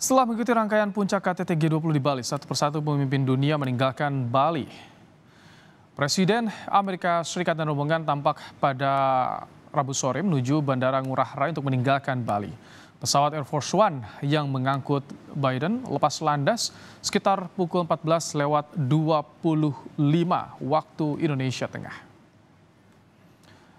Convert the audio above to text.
Setelah mengikuti rangkaian puncak KTT G20 di Bali, satu persatu pemimpin dunia meninggalkan Bali. Presiden Amerika Serikat dan rombongan tampak pada Rabu sore menuju Bandara Ngurah Rai untuk meninggalkan Bali. Pesawat Air Force One yang mengangkut Biden lepas landas sekitar pukul 14 lewat 25 waktu Indonesia Tengah.